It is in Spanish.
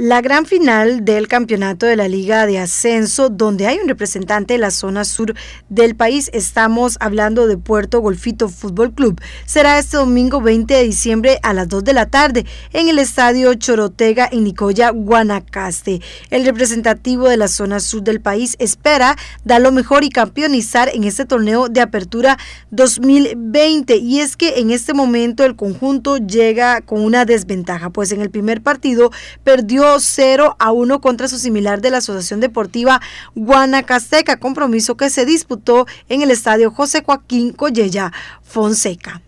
La gran final del campeonato de la Liga de Ascenso, donde hay un representante de la zona sur del país, estamos hablando de Puerto Golfito Fútbol Club, será este domingo 20 de diciembre a las 2 de la tarde en el Estadio Chorotega en Nicoya, Guanacaste. El representativo de la zona sur del país espera dar lo mejor y campeonizar en este torneo de apertura 2020. Y es que en este momento el conjunto llega con una desventaja, pues en el primer partido perdió 0 a 1 contra su similar de la Asociación Deportiva Guanacasteca, compromiso que se disputó en el estadio José Joaquín Collella Fonseca.